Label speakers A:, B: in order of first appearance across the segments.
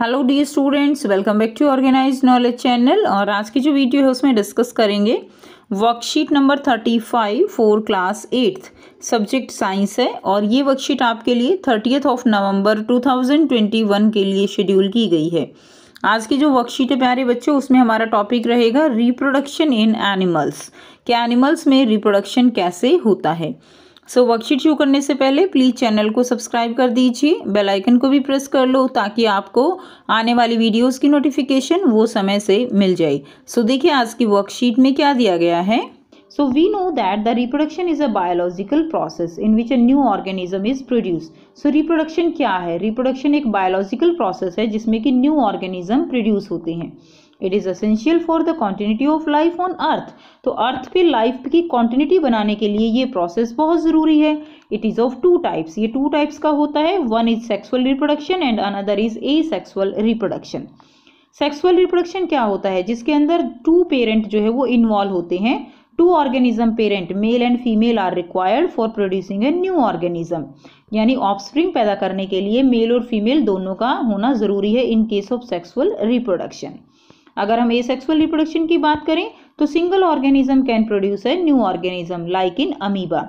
A: Hello dear students welcome back to organise knowledge channel और आज की जो वीडियो है उसमें डिस्कस करेंगे worksheet number thirty five four class eighth subject science है और ये वर्कशीट आपके लिए thirtieth of November two thousand twenty one के लिए शेड्यूल की गई है आज की जो वर्कशीट है प्यारे बच्चों उसमें हमारा टॉपिक रहेगा रिप्रोडक्शन इन एनिमल्स क्या एनिमल्स में रिप्रोडक्शन कैसे होता है सो वर्कशीट शुरू करने से पहले प्लीज़ चैनल को सब्सक्राइब कर दीजिए बेल आइकन को भी प्रेस कर लो ताकि आपको आने वाली वीडियोस की नोटिफिकेशन वो समय से मिल जाए सो so, देखिए आज की वर्कशीट में क्या दिया गया है so we know that the reproduction is a biological process in which a new organism is produce so reproduction क्या है रिप्रोडक्शन एक बायोलॉजिकल प्रोसेस है जिसमें कि न्यू ऑर्गेनिज्म प्रोड्यूस होते हैं it is essential for the continuity of life on earth तो earth पे लाइफ की कॉन्टिन्यूटी बनाने के लिए ये प्रोसेस बहुत ज़रूरी है it is of two types ये टू टाइप्स का होता है one is sexual reproduction and another is asexual reproduction sexual reproduction क्या होता है जिसके अंदर टू पेरेंट जो है वो इन्वॉल्व होते हैं two organism parent male and female are required for producing a new organism यानी ऑफस्प्रिंग पैदा करने के लिए मेल और फीमेल दोनों का होना ज़रूरी है in case of sexual reproduction अगर हम ए सेक्सुअल रिप्रोडक्शन की बात करें तो single organism can produce a new organism like in amoeba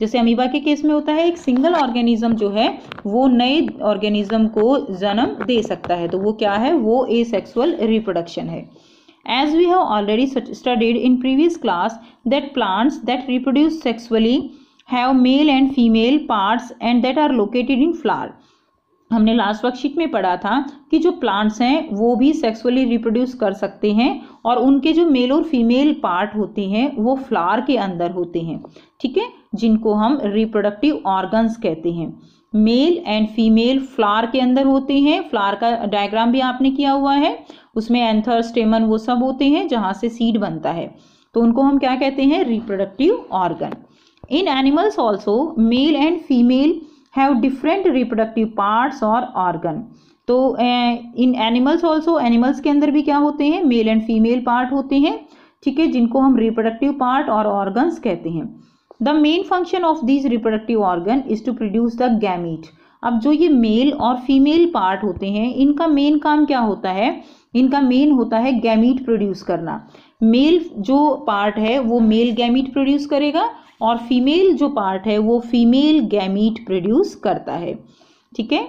A: जैसे अमीबा के केस में होता है एक सिंगल ऑर्गेनिज्म जो है वो नए ऑर्गेनिज्म को जन्म दे सकता है तो वो क्या है वो ए सेक्सुअल रिप्रोडक्शन है as we have already studied in previous class that plants that reproduce sexually have male and female parts and that are located in flower हमने लास्ट वर्कशीट में पढ़ा था कि जो प्लांट्स हैं वो भी सेक्सुअली रिप्रोड्यूस कर सकते हैं और उनके जो मेल और फीमेल पार्ट होते हैं वो फ्लावर के अंदर होते हैं ठीक है जिनको हम रिप्रोडक्टिव ऑर्गन्स कहते हैं मेल एंड फीमेल फ्लावर के अंदर होते हैं फ्लावर का डायग्राम भी आपने किया हुआ है उसमें एंथर स्टेमन वो सब होते हैं जहाँ से सीड बनता है तो उनको हम क्या कहते हैं reproductive organ in animals also male and female have different reproductive parts और ऑर्गन तो इन एनिमल्स ऑल्सो एनिमल्स के अंदर भी क्या होते हैं मेल एंड फीमेल पार्ट होते हैं ठीक है जिनको हम रिप्रोडक्टिव पार्ट और ऑर्गन्स कहते हैं the main function of this reproductive organ is to produce the gamete अब जो ये मेल और फीमेल पार्ट होते हैं इनका मेन काम क्या होता है इनका मेन होता है गैमीट प्रोड्यूस करना मेल जो पार्ट है वो मेल गैमीट प्रोड्यूस करेगा और फीमेल जो पार्ट है वो फीमेल गैमीट प्रोड्यूस करता है ठीक है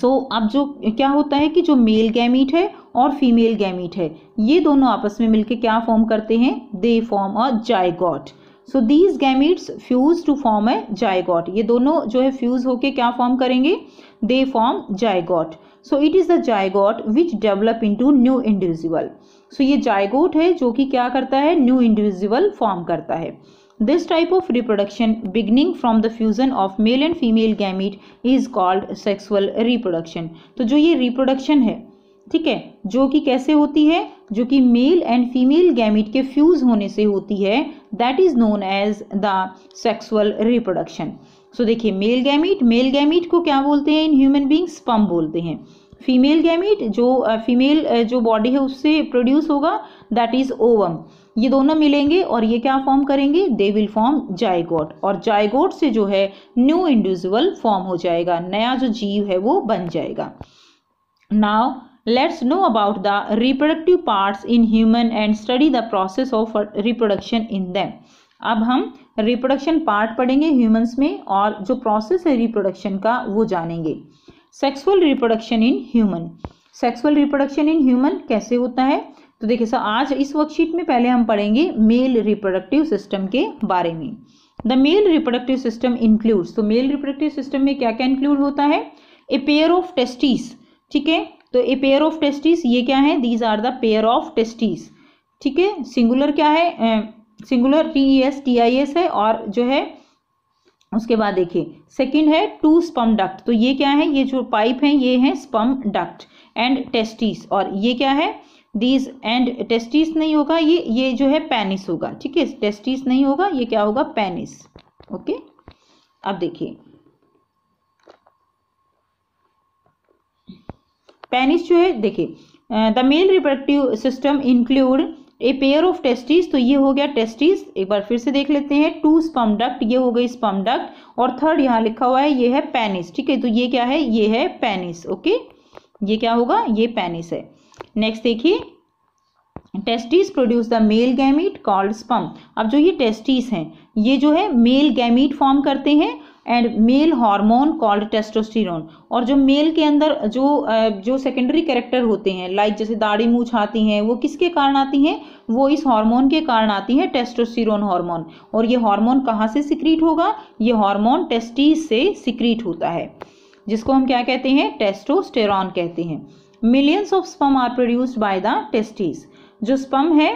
A: सो अब जो क्या होता है कि जो मेल गैमीट है और फीमेल गैमीट है ये दोनों आपस में मिलके क्या फॉर्म करते हैं they form a zygote so these gametes fuse to form a zygote ये दोनों जो है फ्यूज होके क्या फॉर्म करेंगे they form zygote so it is the zygote which develop to new individual so ये जायगोट है जो कि क्या करता है न्यू इंडिविजुअल फॉर्म करता है This type of reproduction beginning from the fusion of male and female gamete is called sexual reproduction. तो जो ये reproduction है ठीक है जो कि कैसे होती है जो कि मेल एंड फीमेल गैमिट के फ्यूज होने से होती है that is known as the sexual reproduction so देखिए मेल गैमिट मेल गैमिट को क्या बोलते हैं इन ह्यूमन बींग स्पम बोलते हैं फीमेल गैमिट जो फीमेल uh, जो बॉडी है उससे प्रोड्यूस होगा दैट इज ओवम ये दोनों मिलेंगे और ये क्या फॉर्म करेंगे दे विल फॉर्म जायगोट और जायगोट से जो है न्यू इंडिविजुअल फॉर्म हो जाएगा नया जो जीव है वो बन जाएगा now let's know about the reproductive parts in human and study the process of reproduction in them अब हम रिप्रोडक्शन पार्ट पढ़ेंगे ह्यूमन्स में और जो प्रोसेस है रिप्रोडक्शन का वो जानेंगे sexual reproduction in human sexual reproduction in human कैसे होता है तो देखिए सर आज इस वर्कशीट में पहले हम पढ़ेंगे मेल रिप्रोडक्टिव सिस्टम के बारे में the male reproductive system includes तो मेल रिप्रोडक्टिव सिस्टम में क्या क्या इंक्लूड होता है ए पेयर ऑफ टेस्टिस ठीक है तो ए पेयर ऑफ टेस्टिस ये क्या है these are the pair of testis ठीक है सिंगुलर क्या है singular T S T I S है और जो है उसके बाद देखिए सेकंड है टू स्पम डक्ट तो ये क्या है ये जो पाइप है ये है स्पम डक्ट एंड टेस्टिस और ये क्या है दीज एंड टेस्टिस नहीं होगा ये ये जो है पेनिस होगा ठीक है टेस्टिस नहीं होगा ये क्या होगा पेनिस ओके अब देखिए पेनिस जो है देखिए the male reproductive system include a pair of testis तो ये हो गया टेस्टिस एक बार फिर से देख लेते हैं टू स्पम डक्ट ये हो गई स्पम डक्ट और थर्ड यहाँ लिखा हुआ है ये है पेनिस ठीक है तो ये क्या है ये है पेनिस ओके ये क्या होगा ये पेनिस है नेक्स्ट देखिए testis produce the male gamete called sperm अब जो ये टेस्टिस हैं ये जो है मेल गैमिट फॉर्म करते हैं and male hormone called testosterone और जो मेल के अंदर जो जो सेकेंडरी कैरेक्टर होते हैं लाइक जैसे दाढ़ी मूछ आती हैं वो किसके कारण आती हैं वो इस हार्मोन के कारण आती हैं टेस्टोस्टेरोन हार्मोन और ये हार्मोन कहाँ से सिक्रीट होगा ये हार्मोन टेस्टिस से सिक्रीट होता है जिसको हम क्या कहते हैं टेस्टोस्टेरॉन कहते हैं millions of sperm are produced by the testes जो स्पम है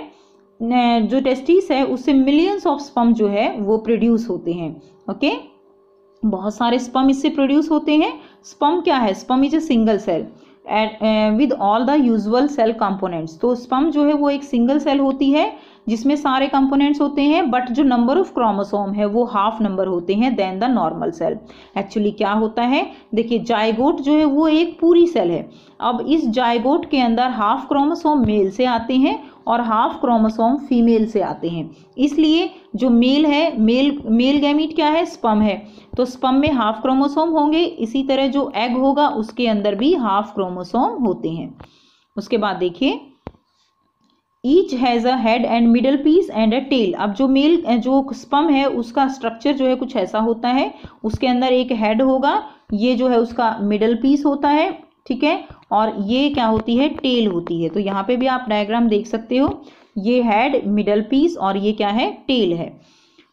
A: जो टेस्टीज है उससे मिलियंस ऑफ स्पम जो है वो प्रोड्यूस होते हैं ओके बहुत सारे स्पम इससे प्रोड्यूस होते हैं स्पम क्या है sperm is a single cell with all the usual cell components तो स्पम जो है वो एक सिंगल सेल होती है जिसमें सारे कंपोनेंट्स होते हैं बट जो नंबर ऑफ क्रोमोसोम है वो हाफ नंबर होते हैं then the normal cell actually क्या होता है देखिए जायगोट जो है वो एक पूरी सेल है अब इस जायगोट के अंदर हाफ क्रोमोसोम मेल से आते हैं और हाफ क्रोमोसोम फीमेल से आते हैं इसलिए जो मेल है मेल मेल गैमिट क्या है स्पम है तो स्पम में हाफ क्रोमोसोम होंगे इसी तरह जो एग होगा उसके अंदर भी हाफ क्रोमोसोम होते हैं उसके बाद देखिए each has a head and middle piece and a tail अब जो मेल जो स्पम है उसका स्ट्रक्चर जो है कुछ ऐसा होता है उसके अंदर एक हेड होगा ये जो है उसका मिडल पीस होता है ठीक है और ये क्या होती है टेल होती है तो यहाँ पे भी आप डायग्राम देख सकते हो ये हेड मिडल पीस और ये क्या है टेल है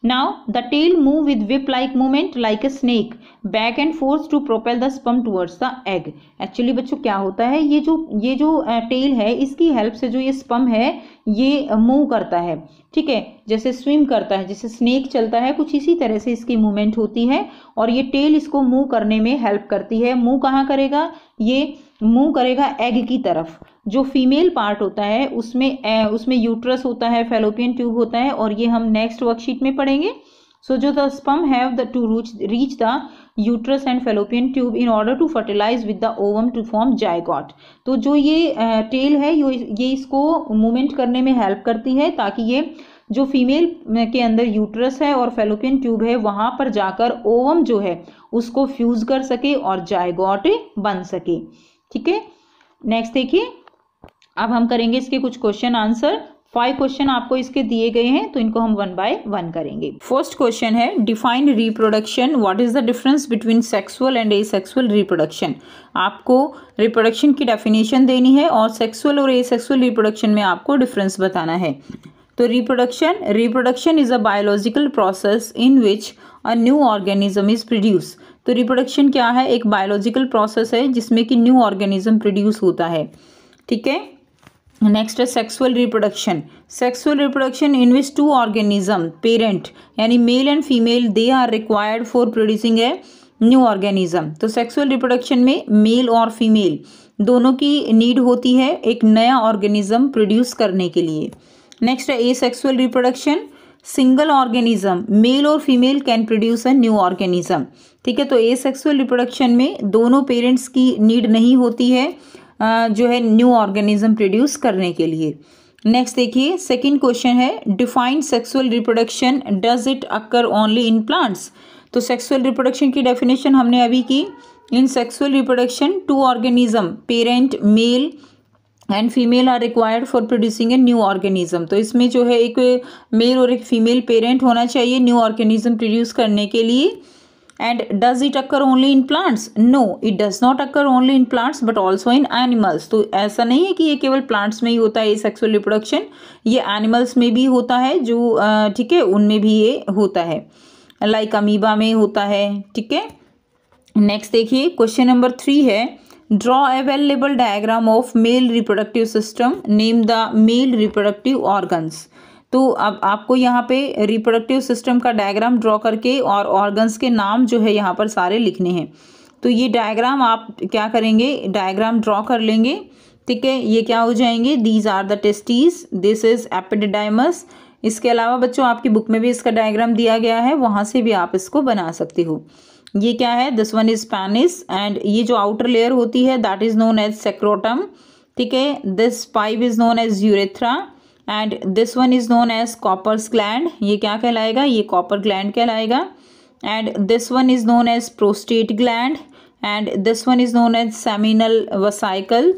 A: Now the tail move with whip-like movement like a snake back and forth to propel the sperm towards the egg. Actually बच्चों क्या होता है ये जो ये जो टेल है इसकी हेल्प से जो ये स्पम है ये मूव करता है ठीक है जैसे स्विम करता है जैसे स्नेक चलता है कुछ इसी तरह से इसकी मूवमेंट होती है और ये टेल इसको मूव करने में हेल्प करती है मूव कहाँ करेगा ये मूव करेगा एग की तरफ जो फीमेल पार्ट होता है उसमें उसमें यूट्रस होता है फेलोपियन ट्यूब होता है और ये हम नेक्स्ट वर्कशीट में पढ़ेंगे so जो the sperm have the to reach reach the uterus and fallopian tube in order to fertilise with the ovum to form zygote तो जो ये टेल है ये इसको मूवमेंट करने में हेल्प करती है ताकि ये जो फीमेल के अंदर यूट्रस है और फेलोपियन ट्यूब है वहाँ पर जाकर ओवम जो है उसको फ्यूज कर सके और जायगॉट बन सके ठीक है नेक्स्ट देखिए अब हम करेंगे इसके कुछ क्वेश्चन आंसर फाइव क्वेश्चन आपको इसके दिए गए हैं तो इनको हम वन बाय वन करेंगे फर्स्ट क्वेश्चन है defined reproduction what is the difference between sexual and asexual reproduction आपको रिप्रोडक्शन की डेफिनेशन देनी है और सेक्सुअल और ए सेक्सुअल रिप्रोडक्शन में आपको डिफरेंस बताना है तो reproduction reproduction is a biological process in which a new organism is produce तो रिप्रोडक्शन क्या है एक बायोलॉजिकल प्रोसेस है जिसमें कि न्यू ऑर्गेनिज्म प्रोड्यूस होता है ठीक है नेक्स्ट है sexual reproduction sexual reproduction in which two organism parent यानी male and female they are required for producing a new organism तो सेक्सुअल रिप्रोडक्शन में मेल और फीमेल दोनों की नीड होती है एक नया ऑर्गेनिज्म प्रोड्यूस करने के लिए नेक्स्ट है asexual reproduction single organism male और female can produce a new organism ठीक है तो ए सेक्सुअल रिप्रोडक्शन में दोनों पेरेंट्स की नीड नहीं होती है जो है न्यू ऑर्गेनिज्म प्रोड्यूस करने के लिए नेक्स्ट देखिए सेकंड क्वेश्चन है defined sexual reproduction does it occur only in plants तो सेक्सुअल रिप्रोडक्शन की डेफिनेशन हमने अभी की in sexual reproduction two organism parent male and female are required for producing a new organism तो इसमें जो है एक मेल और एक फीमेल पेरेंट होना चाहिए न्यू ऑर्गेनिज्म प्रोड्यूस करने के लिए and does it occur only in plants no it does not occur only in plants but also in animals तो ऐसा नहीं है कि ये केवल plants में ही होता है ये sexual reproduction ये animals में भी होता है जो ठीक है उनमें भी ये होता है लाइक like अमीबा में होता है ठीक है नेक्स्ट देखिए क्वेश्चन नंबर थ्री है draw a labelled diagram of male reproductive system name the male reproductive organs तो अब आपको यहाँ पे रिप्रोडक्टिव सिस्टम का डायग्राम ड्रॉ करके और ऑर्गन्स के नाम जो है यहाँ पर सारे लिखने हैं तो ये डायग्राम आप क्या करेंगे डायग्राम ड्रॉ कर लेंगे ठीक है ये क्या हो जाएंगे these are the testes this is epididymis इसके अलावा बच्चों आपकी बुक में भी इसका डायग्राम दिया गया है वहाँ से भी आप इसको बना सकते हो ये क्या है this one is penis and ये जो आउटर लेयर होती है that is known as scrotum ठीक है this pipe is known as urethra and this one is known as Cowper gland ये क्या कहलाएगा ये कॉपर ग्लैंड कहलाएगा and this one is known as prostate gland and this one is known as seminal vesicle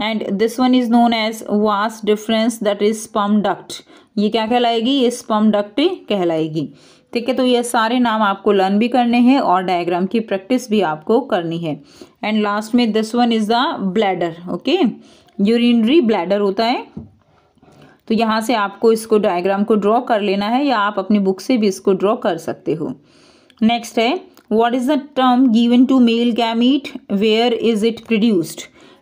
A: and this one is known as vas deferens that is sperm duct ये क्या कहलाएगी ये sperm duct कहलाएगी ठीक है तो ये सारे नाम आपको लर्न भी करने हैं और डायग्राम की प्रैक्टिस भी आपको करनी है एंड लास्ट में this one is the bladder okay urinary bladder होता है तो यहाँ से आपको इसको डायग्राम को ड्रॉ कर लेना है या आप अपनी बुक से भी इसको ड्रॉ कर सकते हो नेक्स्ट है what is the term given to male gamete where is it produced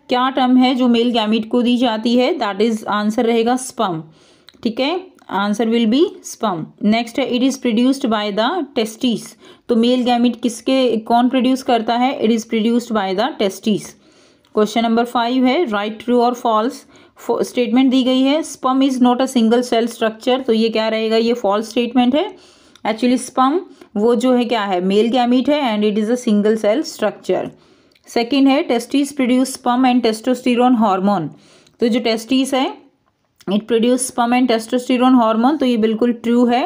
A: क्या टर्म है जो मेल गैमिट को दी जाती है दैट इज आंसर रहेगा स्पम ठीक है answer will be sperm next है it is produced by the testis तो मेल गैमिट किसके कौन प्रोड्यूस करता है it is produced by the testis question number five है राइट ट्रू और फॉल्स स्टेटमेंट दी गई है sperm is not a single cell structure तो ये क्या रहेगा ये फॉल्स स्टेटमेंट है एक्चुअली स्पम वो जो है क्या है मेल गैमिट है and it is a single cell structure second है testis produce sperm and testosterone hormone तो जो टेस्टिस है it produce sperm and testosterone hormone तो ये बिल्कुल ट्रू है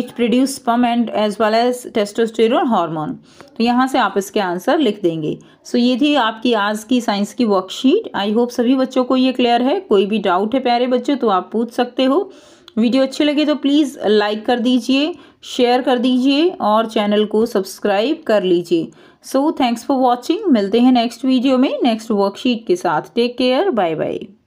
A: it produce sperm and as well as testosterone hormone तो यहाँ से आप इसके आंसर लिख देंगे सो so, ये थी आपकी आज की साइंस की वर्कशीट आई होप सभी बच्चों को ये क्लियर है कोई भी डाउट है प्यारे बच्चों तो आप पूछ सकते हो वीडियो अच्छे लगे तो प्लीज़ लाइक कर दीजिए शेयर कर दीजिए और चैनल को सब्सक्राइब कर लीजिए सो थैंक्स फॉर वॉचिंग मिलते हैं नेक्स्ट वीडियो में नेक्स्ट वर्कशीट के साथ टेक केयर बाय बाय